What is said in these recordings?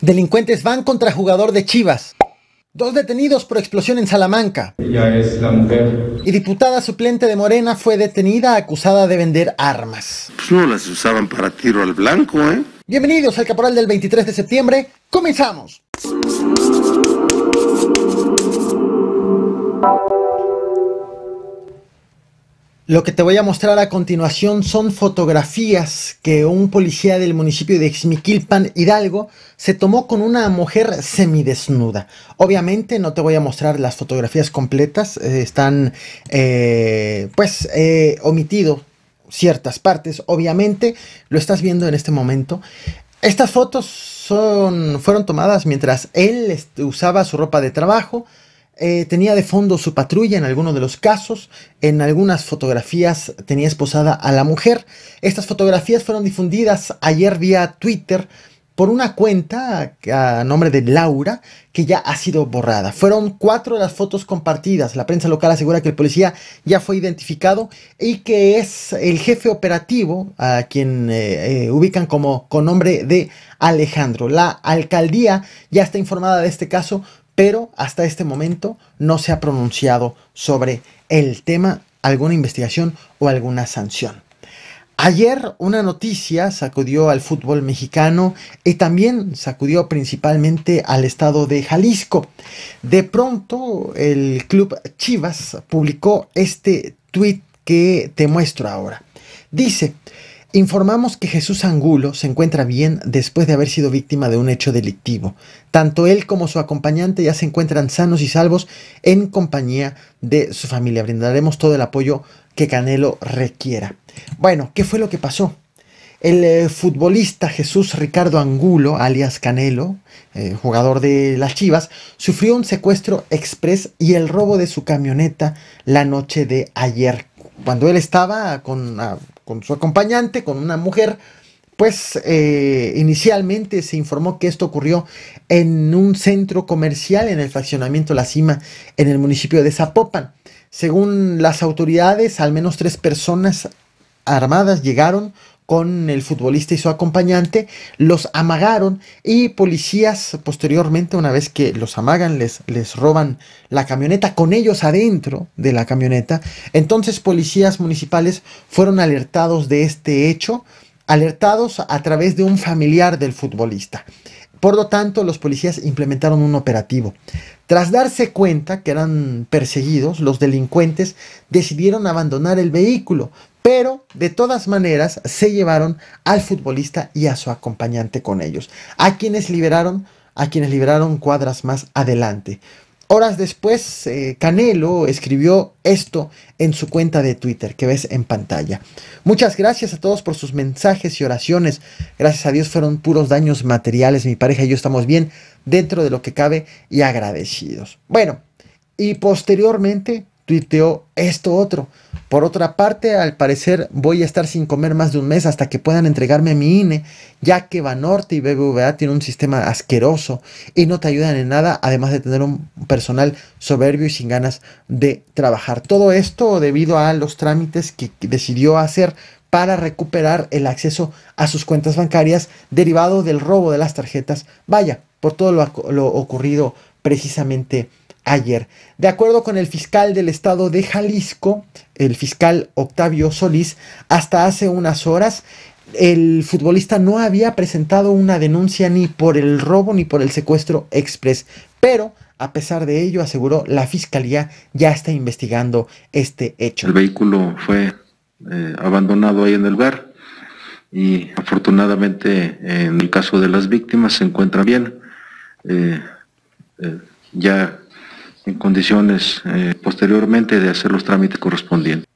Delincuentes van contra jugador de Chivas. Dos detenidos por explosión en Salamanca. Ella es la mujer. Y diputada suplente de Morena fue detenida acusada de vender armas. Pues no las usaban para tiro al blanco, ¿eh? Bienvenidos al Caporal del 23 de septiembre. Comenzamos. Lo que te voy a mostrar a continuación son fotografías que un policía del municipio de Xmiquilpan, Hidalgo, se tomó con una mujer semidesnuda. Obviamente no te voy a mostrar las fotografías completas, eh, están eh, pues omitido ciertas partes, obviamente lo estás viendo en este momento. Estas fotos son, fueron tomadas mientras él usaba su ropa de trabajo, eh, tenía de fondo su patrulla en algunos de los casos, en algunas fotografías tenía esposada a la mujer. Estas fotografías fueron difundidas ayer vía Twitter por una cuenta a nombre de Laura que ya ha sido borrada. Fueron cuatro de las fotos compartidas. La prensa local asegura que el policía ya fue identificado y que es el jefe operativo a quien eh, eh, ubican como con nombre de Alejandro. La alcaldía ya está informada de este caso pero hasta este momento no se ha pronunciado sobre el tema alguna investigación o alguna sanción. Ayer una noticia sacudió al fútbol mexicano y también sacudió principalmente al estado de Jalisco. De pronto el club Chivas publicó este tuit que te muestro ahora. Dice, Informamos que Jesús Angulo se encuentra bien después de haber sido víctima de un hecho delictivo. Tanto él como su acompañante ya se encuentran sanos y salvos en compañía de su familia. Brindaremos todo el apoyo que Canelo requiera. Bueno, ¿qué fue lo que pasó? El eh, futbolista Jesús Ricardo Angulo, alias Canelo, eh, jugador de las Chivas, sufrió un secuestro express y el robo de su camioneta la noche de ayer cuando él estaba con, ah, con su acompañante, con una mujer, pues eh, inicialmente se informó que esto ocurrió en un centro comercial en el fraccionamiento La Cima, en el municipio de Zapopan. Según las autoridades, al menos tres personas armadas llegaron con el futbolista y su acompañante, los amagaron y policías posteriormente, una vez que los amagan, les, les roban la camioneta con ellos adentro de la camioneta. Entonces policías municipales fueron alertados de este hecho, alertados a través de un familiar del futbolista. Por lo tanto, los policías implementaron un operativo. Tras darse cuenta que eran perseguidos, los delincuentes decidieron abandonar el vehículo, pero de todas maneras se llevaron al futbolista y a su acompañante con ellos, a quienes liberaron, a quienes liberaron cuadras más adelante. Horas después, eh, Canelo escribió esto en su cuenta de Twitter que ves en pantalla. Muchas gracias a todos por sus mensajes y oraciones. Gracias a Dios fueron puros daños materiales. Mi pareja y yo estamos bien dentro de lo que cabe y agradecidos. Bueno, y posteriormente tuiteó esto otro. Por otra parte, al parecer voy a estar sin comer más de un mes hasta que puedan entregarme mi INE, ya que Banorte y BBVA tienen un sistema asqueroso y no te ayudan en nada, además de tener un personal soberbio y sin ganas de trabajar. Todo esto debido a los trámites que decidió hacer para recuperar el acceso a sus cuentas bancarias derivado del robo de las tarjetas. Vaya, por todo lo, lo ocurrido precisamente ayer. De acuerdo con el fiscal del estado de Jalisco, el fiscal Octavio Solís, hasta hace unas horas el futbolista no había presentado una denuncia ni por el robo ni por el secuestro express, pero a pesar de ello, aseguró, la fiscalía ya está investigando este hecho. El vehículo fue eh, abandonado ahí en el lugar y afortunadamente eh, en el caso de las víctimas se encuentra bien. Eh, ya en condiciones eh, posteriormente de hacer los trámites correspondientes.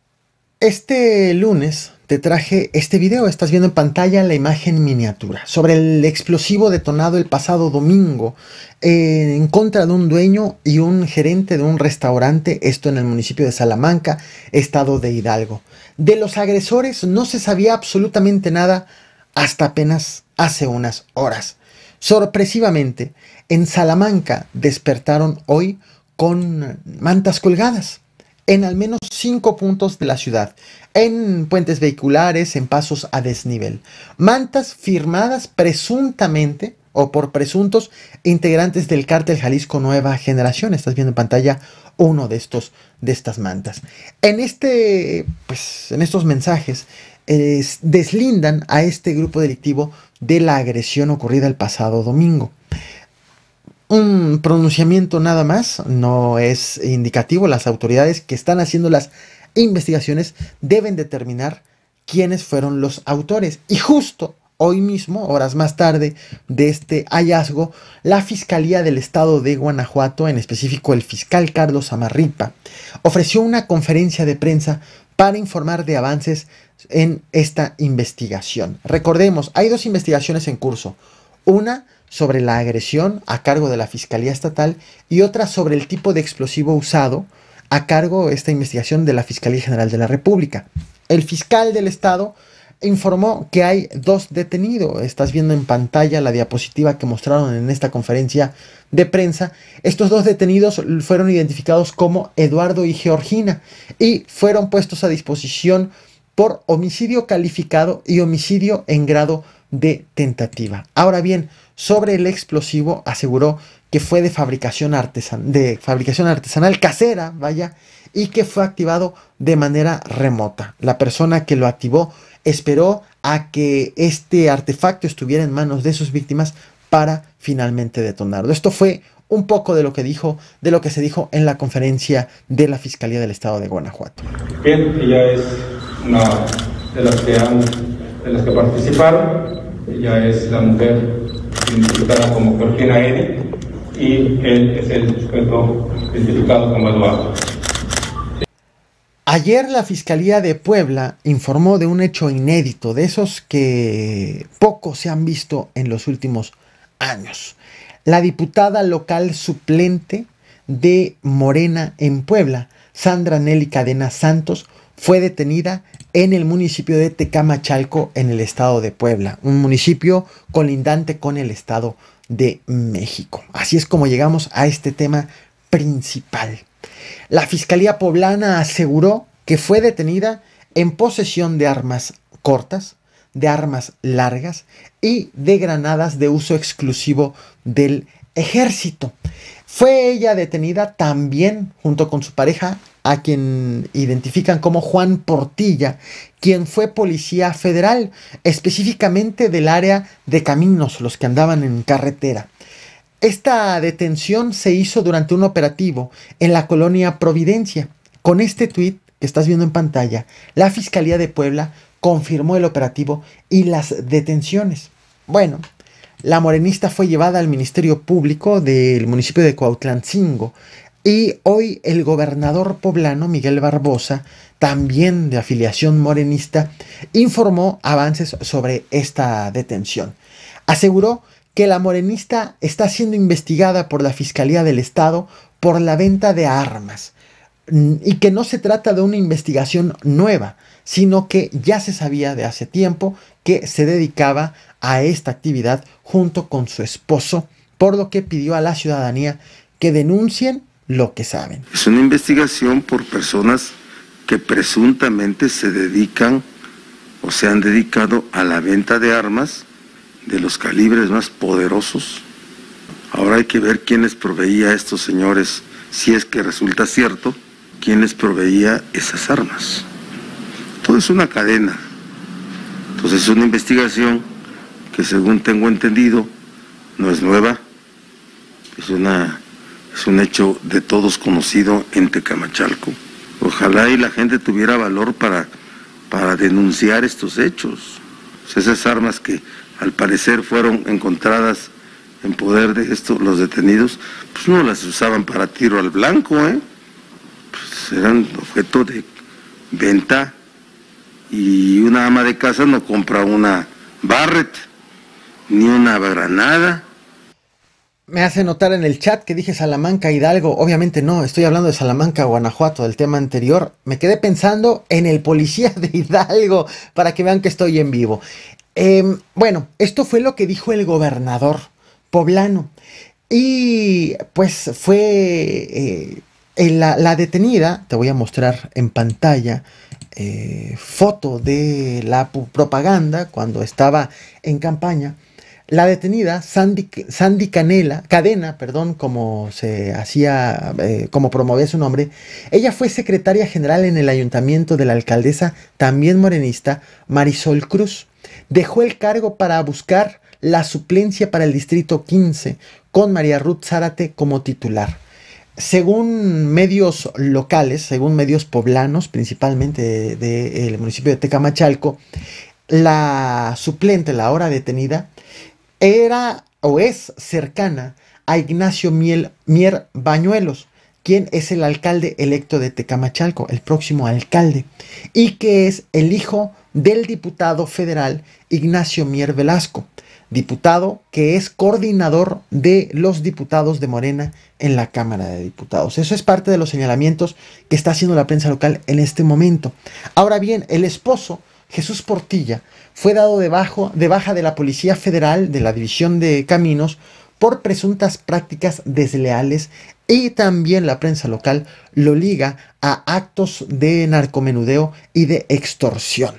Este lunes te traje este video, estás viendo en pantalla la imagen miniatura sobre el explosivo detonado el pasado domingo eh, en contra de un dueño y un gerente de un restaurante, esto en el municipio de Salamanca, estado de Hidalgo. De los agresores no se sabía absolutamente nada hasta apenas hace unas horas. Sorpresivamente, en Salamanca despertaron hoy con mantas colgadas en al menos cinco puntos de la ciudad, en puentes vehiculares, en pasos a desnivel. Mantas firmadas presuntamente o por presuntos integrantes del cártel Jalisco Nueva Generación. Estás viendo en pantalla uno de estos de estas mantas. En este pues en estos mensajes deslindan a este grupo delictivo de la agresión ocurrida el pasado domingo un pronunciamiento nada más, no es indicativo. Las autoridades que están haciendo las investigaciones deben determinar quiénes fueron los autores. Y justo hoy mismo, horas más tarde de este hallazgo, la Fiscalía del Estado de Guanajuato, en específico el fiscal Carlos Amarripa, ofreció una conferencia de prensa para informar de avances en esta investigación. Recordemos, hay dos investigaciones en curso. Una sobre la agresión a cargo de la Fiscalía Estatal y otra sobre el tipo de explosivo usado a cargo de esta investigación de la Fiscalía General de la República. El fiscal del Estado informó que hay dos detenidos. Estás viendo en pantalla la diapositiva que mostraron en esta conferencia de prensa. Estos dos detenidos fueron identificados como Eduardo y Georgina y fueron puestos a disposición por homicidio calificado y homicidio en grado de tentativa. Ahora bien, sobre el explosivo aseguró que fue de fabricación, de fabricación artesanal casera, vaya, y que fue activado de manera remota. La persona que lo activó esperó a que este artefacto estuviera en manos de sus víctimas para finalmente detonarlo. Esto fue un poco de lo que dijo, de lo que se dijo en la conferencia de la Fiscalía del Estado de Guanajuato. Bien, ya es una de las que han, de las que ella es la mujer identificada como Georgina N. y él es el sujeto identificado como Eduardo. Ayer la Fiscalía de Puebla informó de un hecho inédito, de esos que poco se han visto en los últimos años. La diputada local suplente de Morena en Puebla, Sandra Nelly Cadena Santos, fue detenida en el municipio de Tecamachalco, en el estado de Puebla, un municipio colindante con el estado de México. Así es como llegamos a este tema principal. La Fiscalía Poblana aseguró que fue detenida en posesión de armas cortas, de armas largas y de granadas de uso exclusivo del ejército. Fue ella detenida también junto con su pareja a quien identifican como Juan Portilla, quien fue policía federal, específicamente del área de caminos, los que andaban en carretera. Esta detención se hizo durante un operativo en la colonia Providencia. Con este tuit que estás viendo en pantalla, la Fiscalía de Puebla confirmó el operativo y las detenciones. Bueno, la morenista fue llevada al Ministerio Público del municipio de Coautlancingo, y hoy el gobernador poblano Miguel Barbosa, también de afiliación morenista, informó avances sobre esta detención. Aseguró que la morenista está siendo investigada por la Fiscalía del Estado por la venta de armas y que no se trata de una investigación nueva, sino que ya se sabía de hace tiempo que se dedicaba a esta actividad junto con su esposo, por lo que pidió a la ciudadanía que denuncien lo que saben. Es una investigación por personas que presuntamente se dedican o se han dedicado a la venta de armas de los calibres más poderosos. Ahora hay que ver quiénes proveía a estos señores, si es que resulta cierto, quién les proveía esas armas. Todo es una cadena. Entonces es una investigación que según tengo entendido no es nueva, es una es un hecho de todos conocido en Tecamachalco. Ojalá y la gente tuviera valor para, para denunciar estos hechos. Pues esas armas que al parecer fueron encontradas en poder de estos los detenidos, pues no las usaban para tiro al blanco, ¿eh? pues eran objeto de venta y una ama de casa no compra una Barrett ni una granada. Me hace notar en el chat que dije Salamanca Hidalgo. Obviamente no, estoy hablando de Salamanca, Guanajuato, del tema anterior. Me quedé pensando en el policía de Hidalgo para que vean que estoy en vivo. Em, bueno, esto fue lo que dijo el gobernador poblano. Y pues fue eh, la, detenida, te voy a mostrar en pantalla eh, foto de la propaganda cuando estaba en campaña. La detenida, Sandy, Sandy Canela, Cadena, perdón, como se hacía, eh, como promovía su nombre, ella fue secretaria general en el ayuntamiento de la alcaldesa, también morenista, Marisol Cruz. Dejó el cargo para buscar la suplencia para el distrito 15, con María Ruth Zárate como titular. Según medios locales, según medios poblanos, principalmente del municipio de Tecamachalco, la suplente, la ahora detenida, era o es cercana a Ignacio Mier Bañuelos, quien es el alcalde electo de Tecamachalco, el próximo alcalde, y que es el hijo del diputado federal Ignacio Mier Velasco, diputado que es coordinador de los diputados de Morena en la Cámara de Diputados. Eso es parte de los señalamientos que está haciendo la prensa local en este momento. Ahora bien, el esposo Jesús Portilla fue dado de, de baja de la Policía Federal de la División de Caminos por presuntas prácticas desleales y también la prensa local lo liga a actos de narcomenudeo y de extorsión.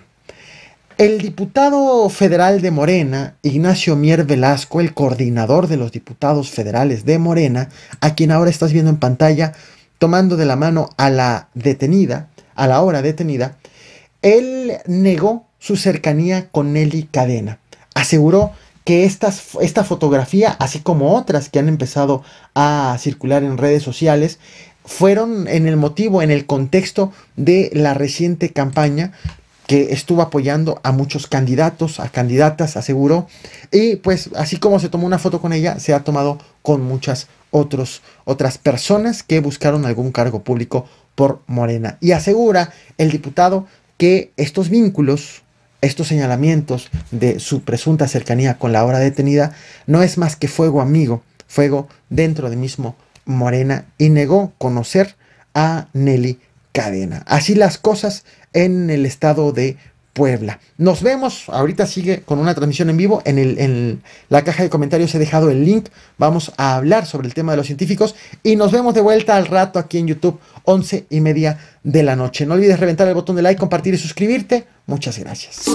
El diputado federal de Morena, Ignacio Mier Velasco, el coordinador de los diputados federales de Morena, a quien ahora estás viendo en pantalla, tomando de la mano a la detenida, a la hora detenida, él negó su cercanía con Nelly Cadena. Aseguró que estas, esta fotografía, así como otras que han empezado a circular en redes sociales, fueron en el motivo, en el contexto de la reciente campaña que estuvo apoyando a muchos candidatos, a candidatas, aseguró. Y pues así como se tomó una foto con ella, se ha tomado con muchas otras personas que buscaron algún cargo público por Morena. Y asegura el diputado que estos vínculos, estos señalamientos de su presunta cercanía con la hora detenida, no es más que fuego amigo, fuego dentro de mismo Morena, y negó conocer a Nelly Cadena. Así las cosas en el estado de Puebla. Nos vemos, ahorita sigue con una transmisión en vivo, en, la caja de comentarios he dejado el link, vamos a hablar sobre el tema de los científicos y nos vemos de vuelta al rato aquí en YouTube 11 y media de la noche. No olvides reventar el botón de like, compartir y suscribirte. Muchas gracias.